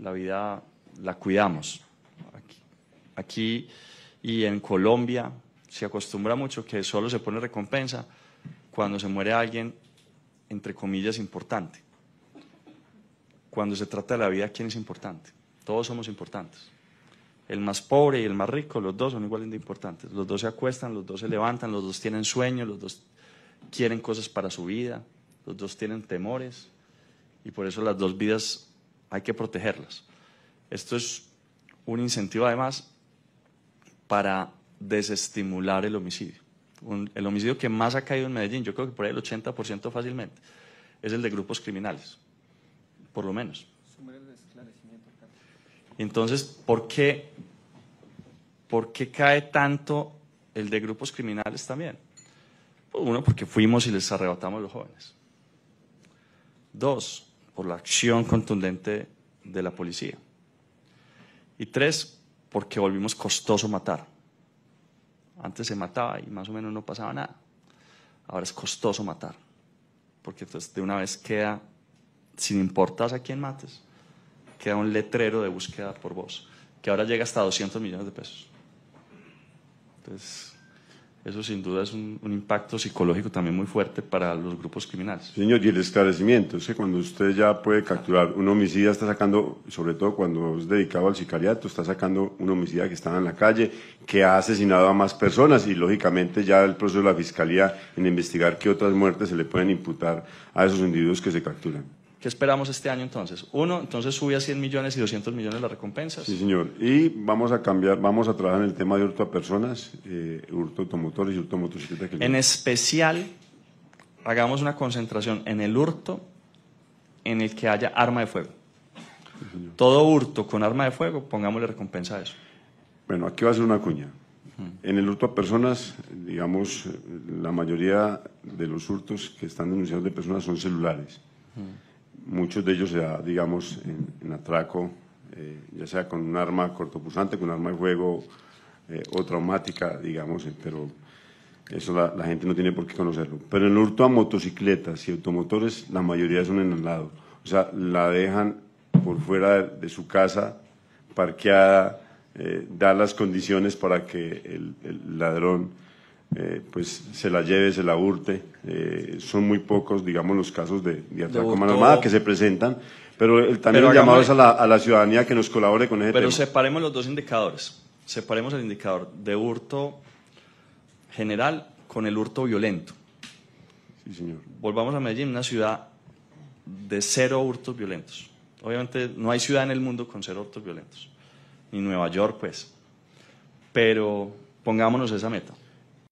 la vida la cuidamos. Aquí, y en Colombia se acostumbra mucho que solo se pone recompensa cuando se muere alguien, entre comillas, importante. Cuando se trata de la vida, ¿quién es importante? Todos somos importantes. El más pobre y el más rico, los dos son igualmente importantes. Los dos se acuestan, los dos se levantan, los dos tienen sueños, los dos quieren cosas para su vida, los dos tienen temores. Y por eso las dos vidas hay que protegerlas. Esto es un incentivo además para desestimular el homicidio. el homicidio que más ha caído en Medellín, yo creo que por ahí el 80% fácilmente, es el de grupos criminales, por lo menos. Entonces, ¿por qué, ¿por qué cae tanto el de grupos criminales también? Pues uno, porque fuimos y les arrebatamos a los jóvenes. Dos, por la acción contundente de la policía. Y tres, porque volvimos costoso matar. Antes se mataba y más o menos no pasaba nada. Ahora es costoso matar. Porque entonces de una vez queda, sin importar a quién mates, queda un letrero de búsqueda por vos que ahora llega hasta 200 millones de pesos. Entonces, eso sin duda es un, impacto psicológico también muy fuerte para los grupos criminales. Señor, y el esclarecimiento, es que cuando usted ya puede capturar un homicida, está sacando, sobre todo cuando es dedicado al sicariato, está sacando un homicida que estaba en la calle, que ha asesinado a más personas y lógicamente ya el proceso de la fiscalía en investigar qué otras muertes se le pueden imputar a esos individuos que se capturan. ¿Qué esperamos este año entonces? Uno, entonces sube a 100 millones y 200 millones las recompensas. Sí, señor. Y vamos a cambiar, vamos a trabajar en el tema de hurto a personas, eh, hurto automotores y hurto a En especial, hagamos una concentración en el hurto en el que haya arma de fuego. Todo hurto con arma de fuego, pongámosle recompensa a eso. Bueno, aquí va a ser una cuña. Mm. En el hurto a personas, digamos, la mayoría de los hurtos que están denunciados de personas son celulares. Mm muchos de ellos ya, digamos, en, atraco, eh, ya sea con un arma cortopulsante, con un arma de fuego eh, o traumática, digamos, eh, pero eso la, gente no tiene por qué conocerlo. Pero el hurto a motocicletas y automotores, la mayoría son en el lado. O sea, la dejan por fuera de, su casa, parqueada, da las condiciones para que el ladrón eh, pues se la lleve, se la hurte. Eh, son muy pocos, digamos, los casos de, de atraco que se presentan, pero también los llamados a la, ciudadanía que nos colabore con ese pero Pero separemos los dos indicadores. Separemos el indicador de hurto general con el hurto violento. Volvamos a Medellín, una ciudad de cero hurtos violentos. Obviamente no hay ciudad en el mundo con cero hurtos violentos, ni Nueva York, pues. Pero pongámonos esa meta.